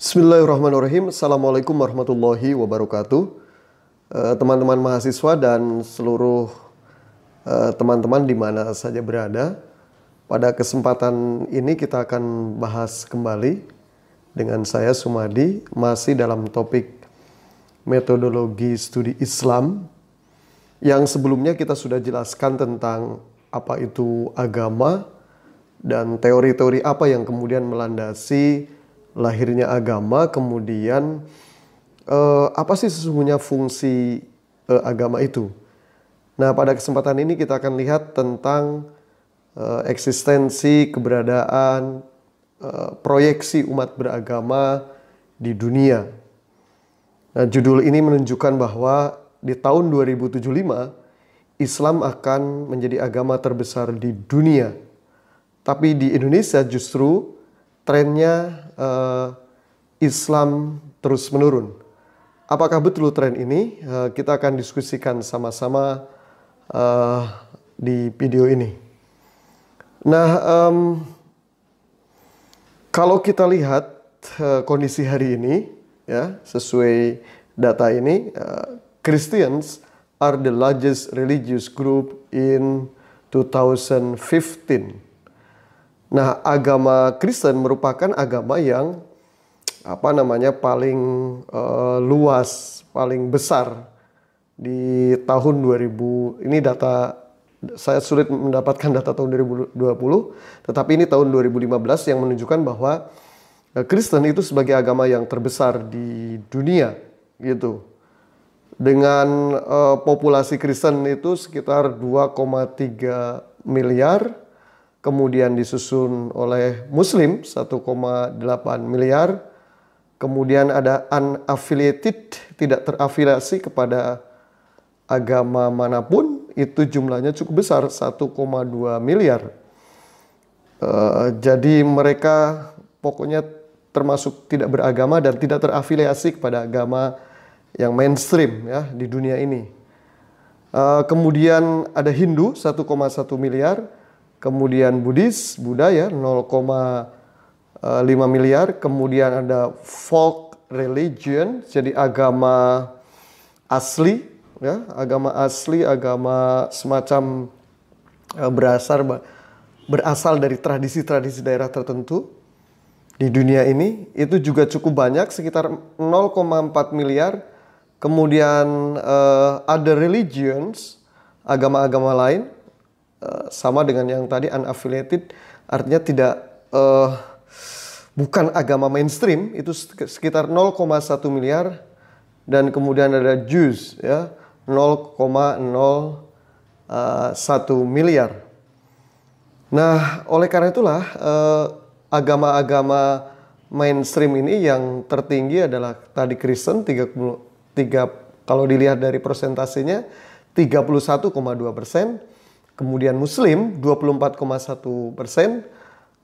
Bismillahirrahmanirrahim. Assalamualaikum warahmatullahi wabarakatuh. Eh, teman-teman mahasiswa dan seluruh eh, teman-teman di mana saja berada, pada kesempatan ini kita akan bahas kembali dengan saya Sumadi masih dalam topik metodologi studi Islam yang sebelumnya kita sudah jelaskan tentang apa itu agama dan teori-teori apa yang kemudian melandasi lahirnya agama, kemudian eh, apa sih sesungguhnya fungsi eh, agama itu? Nah, pada kesempatan ini kita akan lihat tentang eh, eksistensi, keberadaan, eh, proyeksi umat beragama di dunia. Nah, judul ini menunjukkan bahwa di tahun 2075 Islam akan menjadi agama terbesar di dunia. Tapi di Indonesia justru trennya uh, eh, Islam terus menurun. Apakah betul tren ini? Uh, kita akan diskusikan sama-sama uh, di video ini. Nah, um, kalau kita lihat uh, kondisi hari ini, ya sesuai data ini, uh, Christians are the largest religious group in 2015. Nah, agama Kristen merupakan agama yang apa namanya paling uh, luas, paling besar di tahun 2000. Ini data saya sulit mendapatkan data tahun 2020, tetapi ini tahun 2015 yang menunjukkan bahwa eh, Kristen itu sebagai agama yang terbesar di dunia gitu. Dengan uh, populasi Kristen itu sekitar 2,3 miliar kemudian disusun oleh Muslim 1,8 miliar, kemudian ada unaffiliated, tidak terafiliasi kepada agama manapun, itu jumlahnya cukup besar, 1,2 miliar. Uh, jadi mereka pokoknya termasuk tidak beragama dan tidak terafiliasi kepada agama yang mainstream ya di dunia ini. Uh, kemudian ada Hindu 1,1 miliar, kemudian Buddhis Buddha ya 0,5 miliar, kemudian ada folk religion jadi agama asli ya, agama asli, agama semacam eh, berasal berasal dari tradisi-tradisi daerah tertentu di dunia ini itu juga cukup banyak sekitar 0,4 miliar kemudian uh, other religions agama-agama lain Eh, sama dengan yang tadi unaffiliated artinya tidak uh, bukan agama mainstream itu sekitar 0,1 miliar dan kemudian ada Jews ya 0,01 eh, miliar. Nah, oleh karena itulah agama-agama mainstream ini yang tertinggi adalah tadi Kristen 33 kalau dilihat dari persentasenya 31,2 persen, kemudian Muslim 24,1 persen,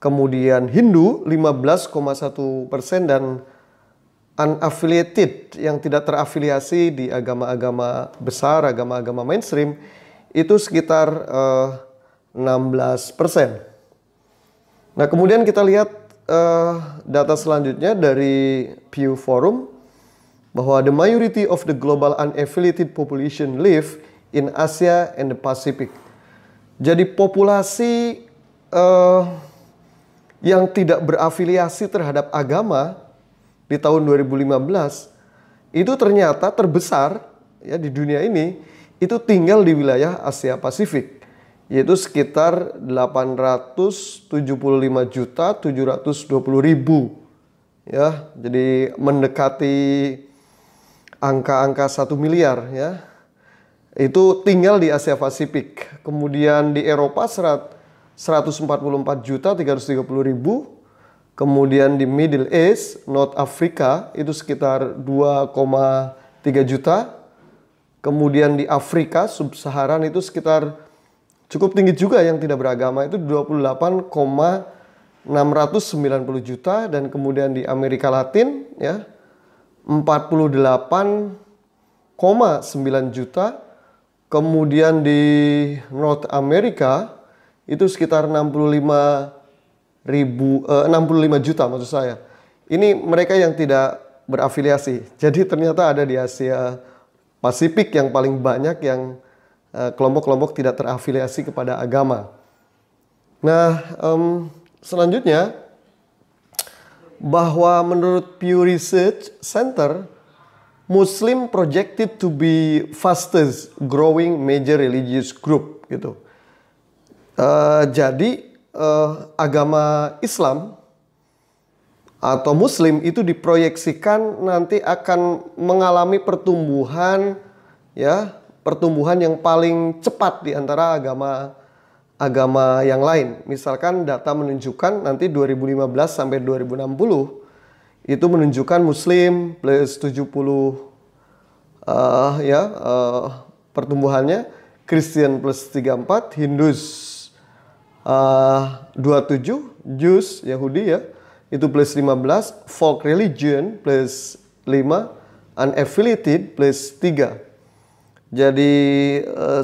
kemudian Hindu 15,1 persen dan unaffiliated yang tidak terafiliasi di agama-agama besar, agama-agama mainstream itu sekitar uh, eh, 16 persen. Nah kemudian kita lihat uh, data selanjutnya dari Pew Forum bahwa the majority of the global unaffiliated population live in Asia and the Pacific. Jadi populasi uh, yang tidak berafiliasi terhadap agama di tahun 2015 itu ternyata terbesar ya di dunia ini itu tinggal di wilayah Asia Pasifik yaitu sekitar 875 juta 720 ribu ya jadi mendekati angka-angka satu miliar ya itu tinggal di Asia Pasifik. Kemudian di Eropa serat 144 juta 330 ribu. Kemudian di Middle East, North Africa itu sekitar 2,3 juta. Kemudian di Afrika Sub-Saharan itu sekitar cukup tinggi juga yang tidak beragama itu 28,690 juta dan kemudian di Amerika Latin ya 48,9 juta Kemudian di North America itu sekitar 65 ribu eh, 65 juta maksud saya. Ini mereka yang tidak berafiliasi. Jadi ternyata ada di Asia Pasifik yang paling banyak yang eh, kelompok-kelompok eh, tidak terafiliasi kepada agama. Nah, um, selanjutnya bahwa menurut Pew Research Center Muslim projected to be fastest growing major religious group gitu. Uh, jadi uh, agama Islam atau Muslim itu diproyeksikan nanti akan mengalami pertumbuhan ya pertumbuhan yang paling cepat di antara agama agama yang lain. Misalkan data menunjukkan nanti 2015 sampai 2060 itu menunjukkan muslim plus 70 uh, eh, ya uh, pertumbuhannya Christian plus 34 Hindus eh, uh, 27 Jews Yahudi ya itu plus 15 folk religion plus 5 unaffiliated plus 3 jadi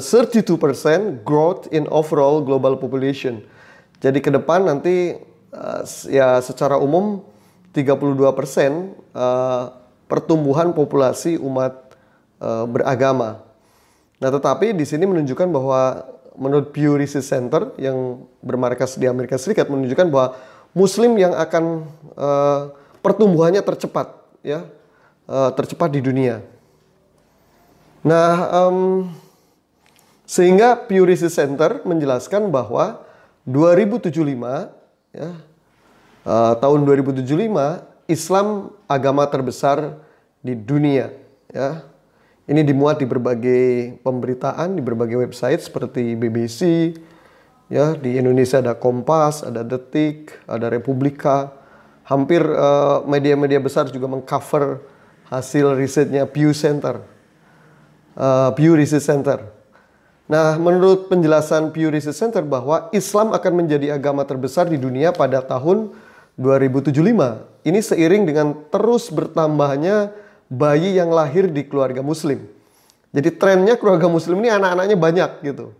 uh, 32% growth in overall global population jadi ke depan nanti uh, ya secara umum 32 persen uh, pertumbuhan populasi umat uh, beragama. Nah, tetapi di sini menunjukkan bahwa menurut Pew Research Center yang bermarkas di Amerika Serikat menunjukkan bahwa Muslim yang akan uh, pertumbuhannya tercepat, ya, uh, tercepat di dunia. Nah, um, sehingga Pew Research Center menjelaskan bahwa 2075, ya, Eh, tahun 2075 Islam agama terbesar di dunia ya. Ini dimuat di berbagai pemberitaan, di berbagai website seperti BBC, ya di Indonesia ada Kompas, ada Detik, ada Republika. Hampir eh, media-media uh, besar juga mengcover hasil risetnya Pew Center, uh, Pew Research Center. Nah, menurut penjelasan Pew Research Center bahwa Islam akan menjadi agama terbesar di dunia pada tahun 2075 ini seiring dengan terus bertambahnya bayi yang lahir di keluarga muslim. Jadi trennya keluarga muslim ini anak-anaknya banyak gitu.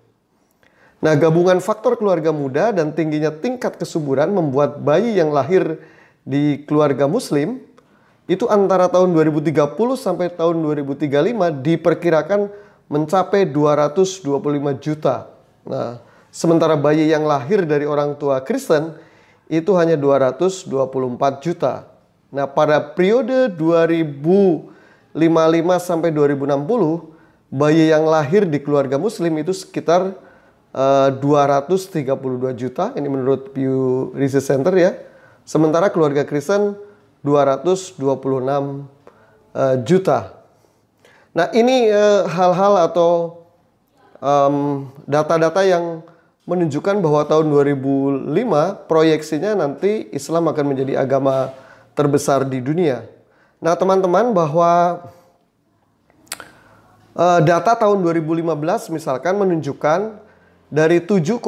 Nah, gabungan faktor keluarga muda dan tingginya tingkat kesuburan membuat bayi yang lahir di keluarga muslim itu antara tahun 2030 sampai tahun 2035 diperkirakan mencapai 225 juta. Nah, sementara bayi yang lahir dari orang tua Kristen itu hanya 224 juta. Nah, pada periode 2055 sampai 2060, bayi yang lahir di keluarga muslim itu sekitar eh, uh, 232 juta, ini menurut Pew Research Center ya. Sementara keluarga Kristen 226 uh, eh, juta. Nah, ini eh, hal-hal uh, atau data-data um, data -data yang menunjukkan bahwa tahun 2005 proyeksinya nanti Islam akan menjadi agama terbesar di dunia. Nah, teman-teman bahwa uh, data tahun 2015 misalkan menunjukkan dari 7,3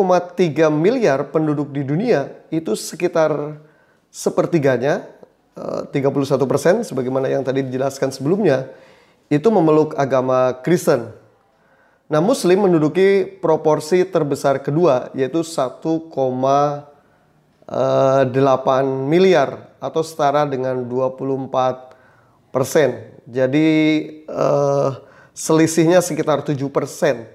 miliar penduduk di dunia itu sekitar sepertiganya 31 eh, persen sebagaimana yang tadi dijelaskan sebelumnya itu memeluk agama Kristen Nah, Muslim menduduki proporsi terbesar kedua yaitu 1,8 eh, miliar atau setara dengan 24 persen. Jadi eh, selisihnya sekitar 7 persen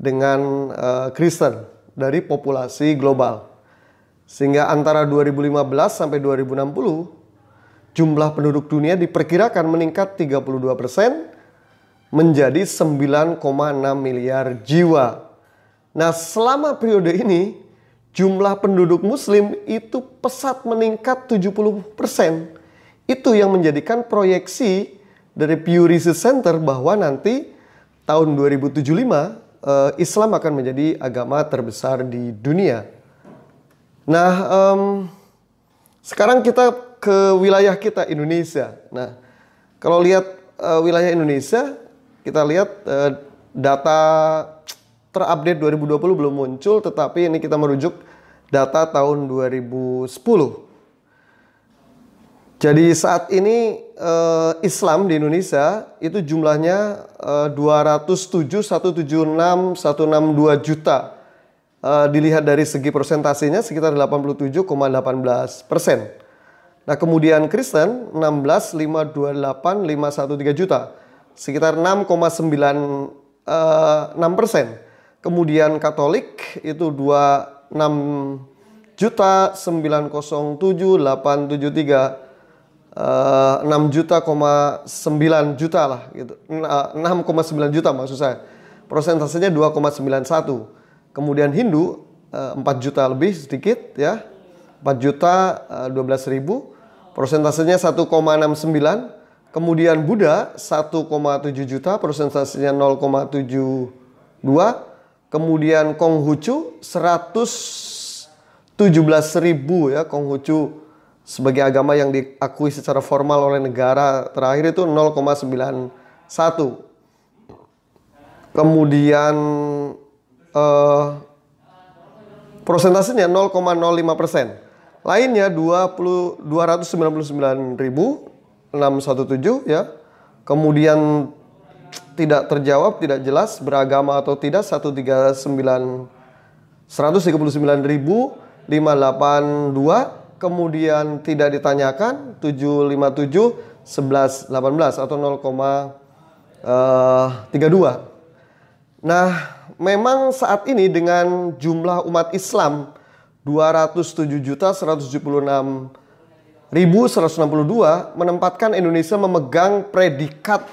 dengan eh, Kristen dari populasi global. Sehingga antara 2015 sampai 2060 jumlah penduduk dunia diperkirakan meningkat 32 persen menjadi 9,6 miliar jiwa. Nah, selama periode ini jumlah penduduk muslim itu pesat meningkat 70%. Itu yang menjadikan proyeksi dari Pew Research Center bahwa nanti tahun 2075 eh, Islam akan menjadi agama terbesar di dunia. Nah, um, sekarang kita ke wilayah kita Indonesia. Nah, kalau lihat uh, wilayah Indonesia kita lihat uh, data terupdate 2020 belum muncul, tetapi ini kita merujuk data tahun 2010. Jadi saat ini uh, Islam di Indonesia itu jumlahnya eh, 207.176.162 juta. Uh, dilihat dari segi persentasenya sekitar 87,18 persen. Nah kemudian Kristen 16.528.513 juta sekitar 6,96 eh, persen. Kemudian Katolik itu 26 juta 907873 Uh, 6 juta, 9 juta lah gitu. Uh, eh, 6,9 juta maksud saya. Persentasenya 2,91. Kemudian Hindu uh, eh, 4 juta lebih sedikit ya. 4 juta uh, 12 ribu. Persentasenya 1,69 Kemudian Buddha 1,7 juta, persentasenya 0,72. Kemudian Konghucu 117 ribu ya Konghucu sebagai agama yang diakui secara formal oleh negara terakhir itu 0,91. Kemudian eh, persentasenya 0,05 persen. Lainnya 20, 299 ribu 617 ya. Kemudian tidak terjawab, tidak jelas beragama atau tidak 139 139.582 kemudian tidak ditanyakan 757 11 18 atau 0, uh, 32. Nah, memang saat ini dengan jumlah umat Islam 207 juta 176 1162 menempatkan Indonesia memegang predikat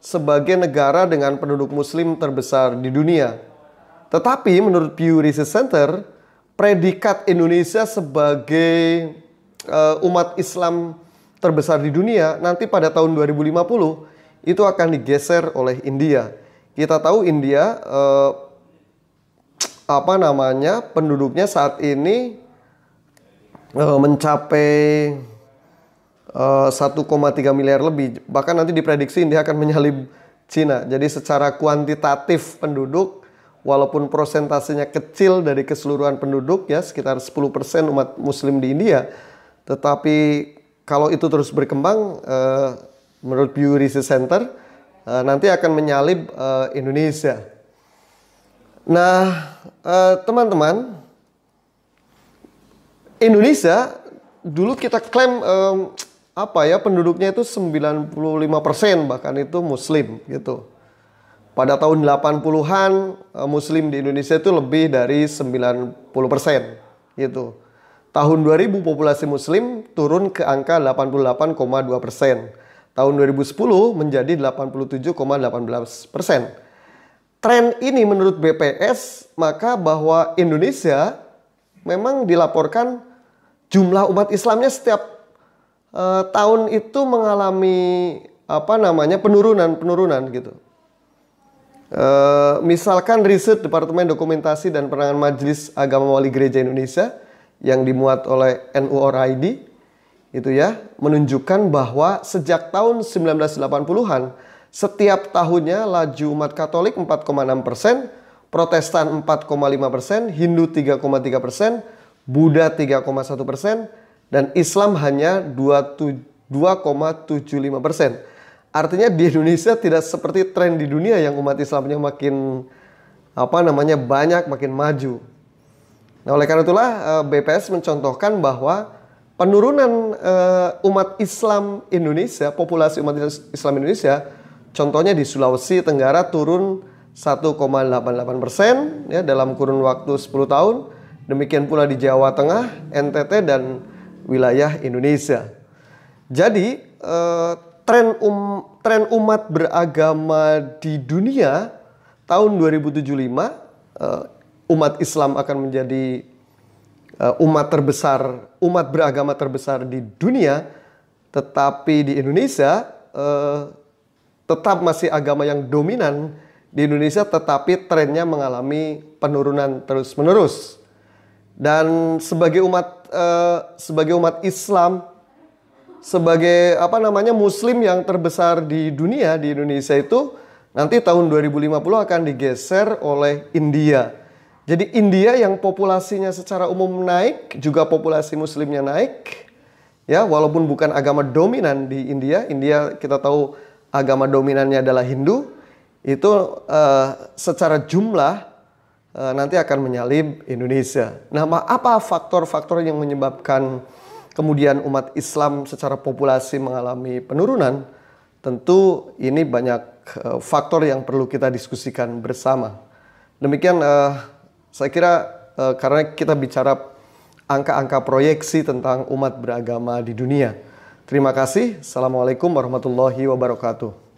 sebagai negara dengan penduduk muslim terbesar di dunia. Tetapi menurut Pew Research Center, predikat Indonesia sebagai uh, umat Islam terbesar di dunia nanti pada tahun 2050 itu akan digeser oleh India. Kita tahu India uh, apa namanya penduduknya saat ini Eh, mencapai 1,3 eh, miliar lebih. Bahkan nanti diprediksi India akan menyalip Cina. Jadi secara kuantitatif penduduk, walaupun prosentasenya kecil dari keseluruhan penduduk ya, sekitar 10% umat muslim di India, tetapi kalau itu terus berkembang, uh, menurut Pew Research Center, uh, nanti akan menyalip uh, Indonesia. Nah, teman-teman, Indonesia dulu kita klaim um, apa ya penduduknya itu 95% bahkan itu muslim gitu. Pada tahun 80-an eh, muslim di Indonesia itu lebih dari 90% gitu. Tahun 2000 populasi muslim turun ke angka 88,2%. Tahun 2010 menjadi 87,18%. Tren ini menurut BPS maka bahwa Indonesia memang dilaporkan jumlah umat Islamnya setiap uh, tahun itu mengalami apa namanya penurunan penurunan gitu. Uh, misalkan riset Departemen Dokumentasi dan Penerangan Majelis Agama Wali Gereja Indonesia yang dimuat oleh NU itu ya menunjukkan bahwa sejak tahun 1980-an setiap tahunnya laju umat Katolik 4,6 persen, Protestan 4,5 persen, Hindu 3,3 persen, Buddha 3,1 persen, dan Islam hanya 2,75 persen. Artinya di Indonesia tidak seperti tren di dunia yang umat Islamnya makin apa namanya banyak, makin maju. Nah oleh karena itulah eh, BPS mencontohkan bahwa penurunan eh, umat Islam Indonesia, populasi umat Islam Indonesia, contohnya di Sulawesi Tenggara turun 1,88 persen ya dalam kurun waktu 10 tahun Demikian pula di Jawa Tengah, NTT dan wilayah Indonesia. Jadi eh, tren um, tren umat beragama di dunia tahun 2075 eh, umat Islam akan menjadi eh, umat terbesar, umat beragama terbesar di dunia, tetapi di Indonesia eh, tetap masih agama yang dominan di Indonesia tetapi trennya mengalami penurunan terus-menerus. Dan sebagai umat uh, sebagai umat Islam sebagai apa namanya muslim yang terbesar di dunia di Indonesia itu nanti tahun 2050 akan digeser oleh India. Jadi India yang populasinya secara umum naik, juga populasi muslimnya naik. Ya, walaupun bukan agama dominan di India, India kita tahu agama dominannya adalah Hindu. Itu uh, secara jumlah Eh, nanti akan menyalib Indonesia. Nah, apa faktor-faktor yang menyebabkan kemudian umat Islam secara populasi mengalami penurunan? Tentu ini banyak eh, faktor yang perlu kita diskusikan bersama. Demikian eh, saya kira karena kita bicara angka-angka proyeksi tentang umat beragama di dunia. Terima kasih. Assalamualaikum warahmatullahi wabarakatuh.